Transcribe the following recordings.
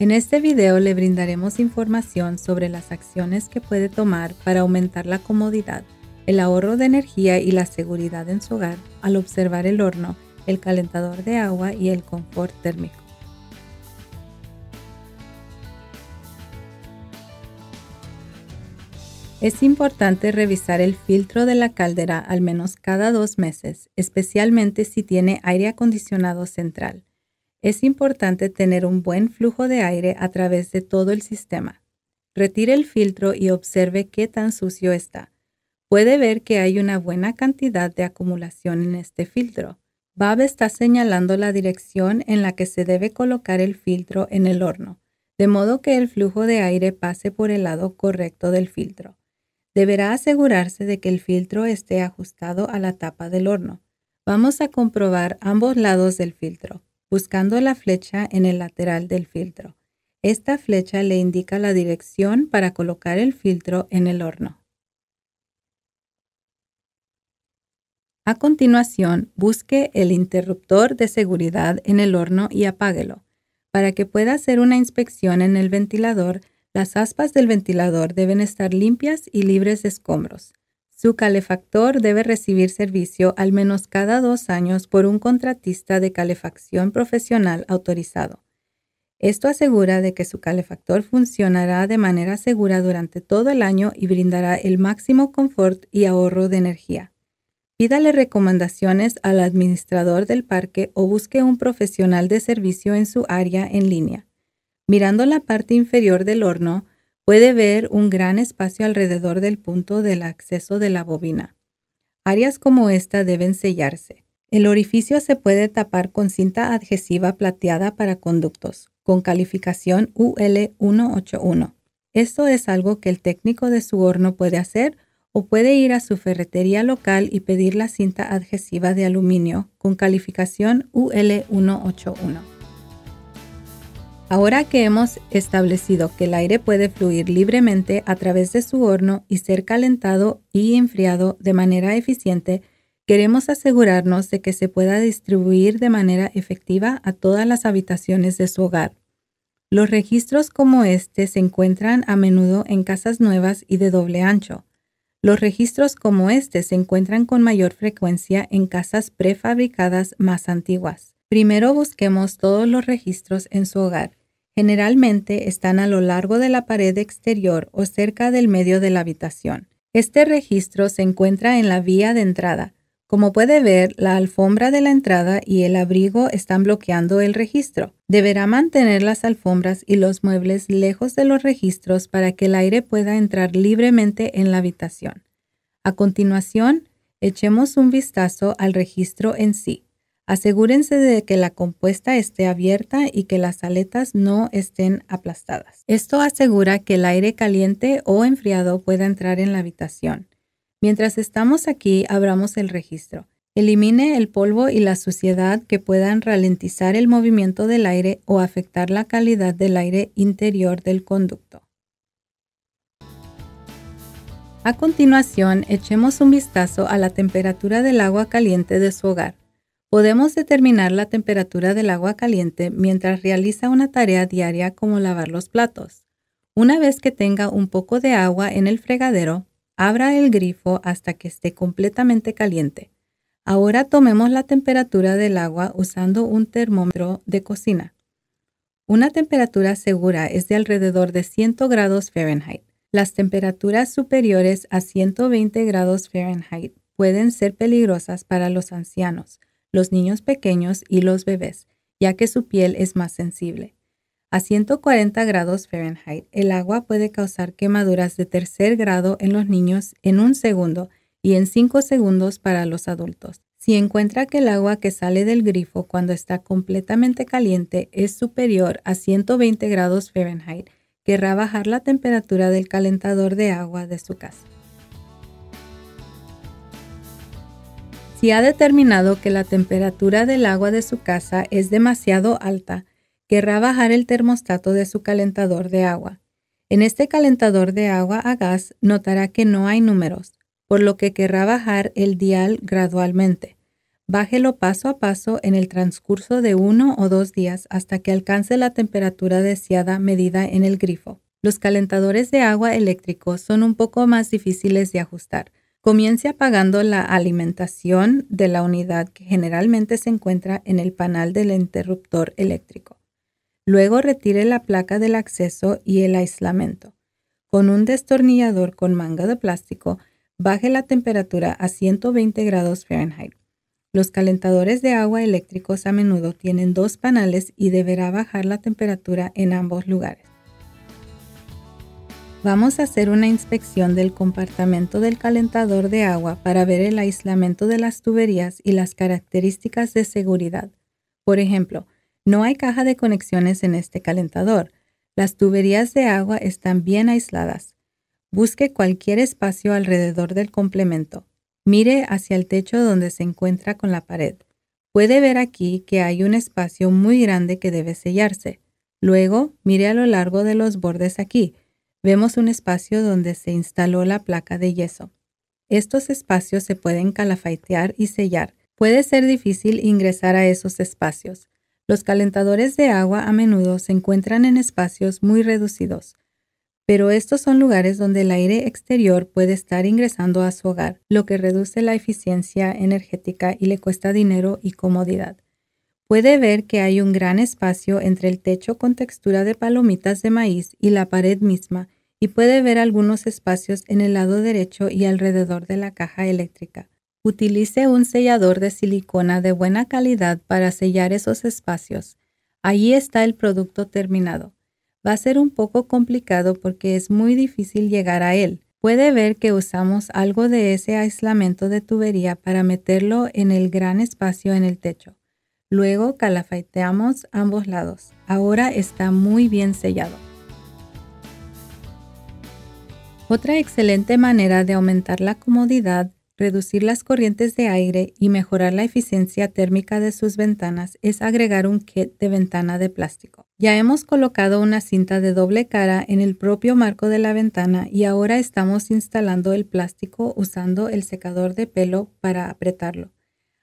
En este video le brindaremos información sobre las acciones que puede tomar para aumentar la comodidad, el ahorro de energía y la seguridad en su hogar al observar el horno, el calentador de agua y el confort térmico. Es importante revisar el filtro de la caldera al menos cada dos meses, especialmente si tiene aire acondicionado central. Es importante tener un buen flujo de aire a través de todo el sistema. Retire el filtro y observe qué tan sucio está. Puede ver que hay una buena cantidad de acumulación en este filtro. BAB está señalando la dirección en la que se debe colocar el filtro en el horno, de modo que el flujo de aire pase por el lado correcto del filtro. Deberá asegurarse de que el filtro esté ajustado a la tapa del horno. Vamos a comprobar ambos lados del filtro buscando la flecha en el lateral del filtro. Esta flecha le indica la dirección para colocar el filtro en el horno. A continuación, busque el interruptor de seguridad en el horno y apáguelo. Para que pueda hacer una inspección en el ventilador, las aspas del ventilador deben estar limpias y libres de escombros. Su calefactor debe recibir servicio al menos cada dos años por un contratista de calefacción profesional autorizado. Esto asegura de que su calefactor funcionará de manera segura durante todo el año y brindará el máximo confort y ahorro de energía. Pídale recomendaciones al administrador del parque o busque un profesional de servicio en su área en línea. Mirando la parte inferior del horno, puede ver un gran espacio alrededor del punto del acceso de la bobina. Áreas como esta deben sellarse. El orificio se puede tapar con cinta adhesiva plateada para conductos, con calificación UL181. Esto es algo que el técnico de su horno puede hacer o puede ir a su ferretería local y pedir la cinta adhesiva de aluminio con calificación UL181. Ahora que hemos establecido que el aire puede fluir libremente a través de su horno y ser calentado y enfriado de manera eficiente, queremos asegurarnos de que se pueda distribuir de manera efectiva a todas las habitaciones de su hogar. Los registros como este se encuentran a menudo en casas nuevas y de doble ancho. Los registros como este se encuentran con mayor frecuencia en casas prefabricadas más antiguas. Primero busquemos todos los registros en su hogar Generalmente están a lo largo de la pared exterior o cerca del medio de la habitación. Este registro se encuentra en la vía de entrada. Como puede ver, la alfombra de la entrada y el abrigo están bloqueando el registro. Deberá mantener las alfombras y los muebles lejos de los registros para que el aire pueda entrar libremente en la habitación. A continuación, echemos un vistazo al registro en sí. Asegúrense de que la compuesta esté abierta y que las aletas no estén aplastadas. Esto asegura que el aire caliente o enfriado pueda entrar en la habitación. Mientras estamos aquí, abramos el registro. Elimine el polvo y la suciedad que puedan ralentizar el movimiento del aire o afectar la calidad del aire interior del conducto. A continuación, echemos un vistazo a la temperatura del agua caliente de su hogar. Podemos determinar la temperatura del agua caliente mientras realiza una tarea diaria como lavar los platos. Una vez que tenga un poco de agua en el fregadero, abra el grifo hasta que esté completamente caliente. Ahora tomemos la temperatura del agua usando un termómetro de cocina. Una temperatura segura es de alrededor de 100 grados Fahrenheit. Las temperaturas superiores a 120 grados Fahrenheit pueden ser peligrosas para los ancianos los niños pequeños y los bebés, ya que su piel es más sensible. A 140 grados Fahrenheit, el agua puede causar quemaduras de tercer grado en los niños en un segundo y en cinco segundos para los adultos. Si encuentra que el agua que sale del grifo cuando está completamente caliente es superior a 120 grados Fahrenheit, querrá bajar la temperatura del calentador de agua de su casa. Si ha determinado que la temperatura del agua de su casa es demasiado alta, querrá bajar el termostato de su calentador de agua. En este calentador de agua a gas notará que no hay números, por lo que querrá bajar el dial gradualmente. Bájelo paso a paso en el transcurso de uno o dos días hasta que alcance la temperatura deseada medida en el grifo. Los calentadores de agua eléctricos son un poco más difíciles de ajustar, Comience apagando la alimentación de la unidad que generalmente se encuentra en el panel del interruptor eléctrico. Luego retire la placa del acceso y el aislamiento. Con un destornillador con manga de plástico, baje la temperatura a 120 grados Fahrenheit. Los calentadores de agua eléctricos a menudo tienen dos panales y deberá bajar la temperatura en ambos lugares. Vamos a hacer una inspección del compartimento del calentador de agua para ver el aislamiento de las tuberías y las características de seguridad. Por ejemplo, no hay caja de conexiones en este calentador. Las tuberías de agua están bien aisladas. Busque cualquier espacio alrededor del complemento. Mire hacia el techo donde se encuentra con la pared. Puede ver aquí que hay un espacio muy grande que debe sellarse. Luego, mire a lo largo de los bordes aquí vemos un espacio donde se instaló la placa de yeso. Estos espacios se pueden calafatear y sellar. Puede ser difícil ingresar a esos espacios. Los calentadores de agua a menudo se encuentran en espacios muy reducidos, pero estos son lugares donde el aire exterior puede estar ingresando a su hogar, lo que reduce la eficiencia energética y le cuesta dinero y comodidad puede ver que hay un gran espacio entre el techo con textura de palomitas de maíz y la pared misma, y puede ver algunos espacios en el lado derecho y alrededor de la caja eléctrica. Utilice un sellador de silicona de buena calidad para sellar esos espacios. Allí está el producto terminado. Va a ser un poco complicado porque es muy difícil llegar a él. Puede ver que usamos algo de ese aislamiento de tubería para meterlo en el gran espacio en el techo. Luego calafateamos ambos lados. Ahora está muy bien sellado. Otra excelente manera de aumentar la comodidad, reducir las corrientes de aire y mejorar la eficiencia térmica de sus ventanas es agregar un kit de ventana de plástico. Ya hemos colocado una cinta de doble cara en el propio marco de la ventana y ahora estamos instalando el plástico usando el secador de pelo para apretarlo.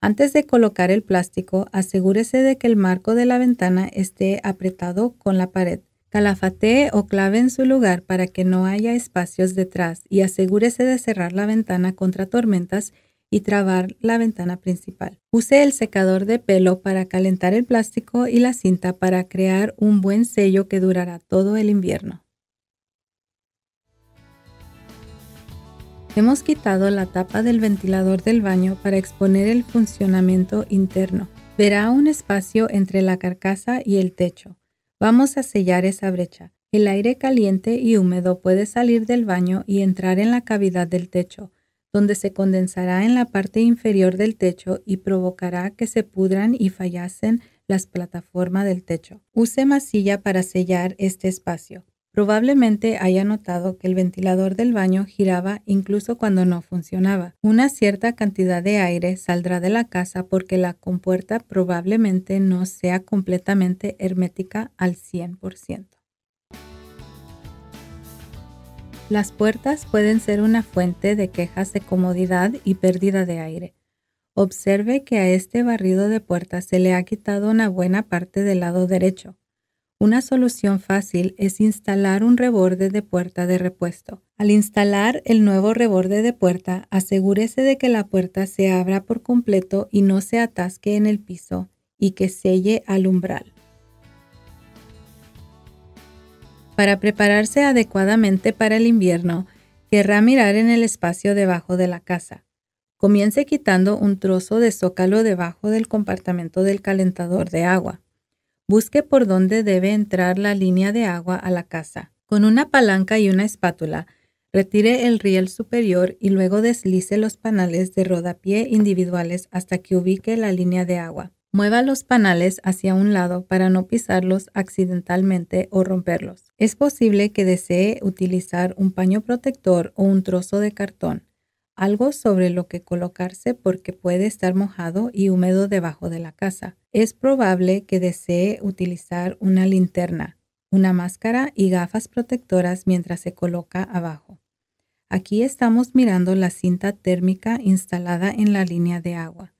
Antes de colocar el plástico, asegúrese de que el marco de la ventana esté apretado con la pared. Calafatee o clave en su lugar para que no haya espacios detrás y asegúrese de cerrar la ventana contra tormentas y trabar la ventana principal. Use el secador de pelo para calentar el plástico y la cinta para crear un buen sello que durará todo el invierno. Hemos quitado la tapa del ventilador del baño para exponer el funcionamiento interno. Verá un espacio entre la carcasa y el techo. Vamos a sellar esa brecha. El aire caliente y húmedo puede salir del baño y entrar en la cavidad del techo, donde se condensará en la parte inferior del techo y provocará que se pudran y fallasen las plataformas del techo. Use masilla para sellar este espacio. Probablemente haya notado que el ventilador del baño giraba incluso cuando no funcionaba. Una cierta cantidad de aire saldrá de la casa porque la compuerta probablemente no sea completamente hermética al 100%. Las puertas pueden ser una fuente de quejas de comodidad y pérdida de aire. Observe que a este barrido de puertas se le ha quitado una buena parte del lado derecho. Una solución fácil es instalar un reborde de puerta de repuesto. Al instalar el nuevo reborde de puerta, asegúrese de que la puerta se abra por completo y no se atasque en el piso y que selle al umbral. Para prepararse adecuadamente para el invierno, querrá mirar en el espacio debajo de la casa. Comience quitando un trozo de zócalo debajo del compartimento del calentador de agua. Busque por dónde debe entrar la línea de agua a la casa. Con una palanca y una espátula, retire el riel superior y luego deslice los panales de rodapié individuales hasta que ubique la línea de agua. Mueva los panales hacia un lado para no pisarlos accidentalmente o romperlos. Es posible que desee utilizar un paño protector o un trozo de cartón algo sobre lo que colocarse porque puede estar mojado y húmedo debajo de la casa. Es probable que desee utilizar una linterna, una máscara y gafas protectoras mientras se coloca abajo. Aquí estamos mirando la cinta térmica instalada en la línea de agua.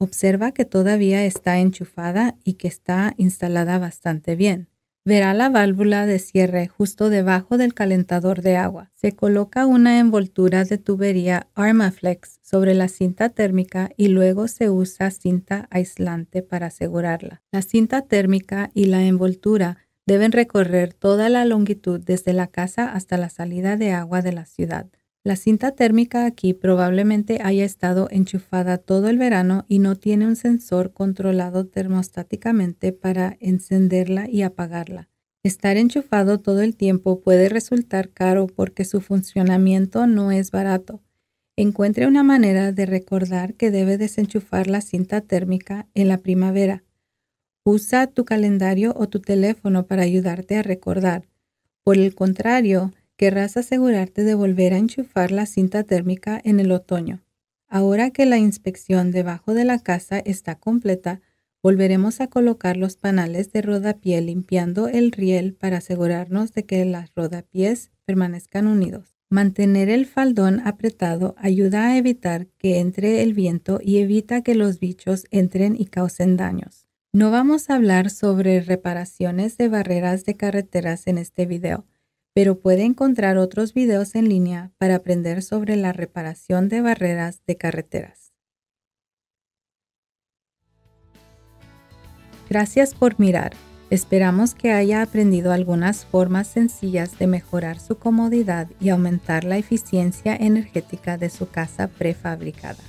Observa que todavía está enchufada y que está instalada bastante bien verá la válvula de cierre justo debajo del calentador de agua. Se coloca una envoltura de tubería Armaflex sobre la cinta térmica y luego se usa cinta aislante para asegurarla. La cinta térmica y la envoltura deben recorrer toda la longitud desde la casa hasta la salida de agua de la ciudad. La cinta térmica aquí probablemente haya estado enchufada todo el verano y no tiene un sensor controlado termostáticamente para encenderla y apagarla. Estar enchufado todo el tiempo puede resultar caro porque su funcionamiento no es barato. Encuentre una manera de recordar que debe desenchufar la cinta térmica en la primavera. Usa tu calendario o tu teléfono para ayudarte a recordar. Por el contrario, querrás asegurarte de volver a enchufar la cinta térmica en el otoño. Ahora que la inspección debajo de la casa está completa, volveremos a colocar los panales de rodapié limpiando el riel para asegurarnos de que las rodapiés permanezcan unidos. Mantener el faldón apretado ayuda a evitar que entre el viento y evita que los bichos entren y causen daños. No vamos a hablar sobre reparaciones de barreras de carreteras en este video pero puede encontrar otros videos en línea para aprender sobre la reparación de barreras de carreteras. Gracias por mirar. Esperamos que haya aprendido algunas formas sencillas de mejorar su comodidad y aumentar la eficiencia energética de su casa prefabricada.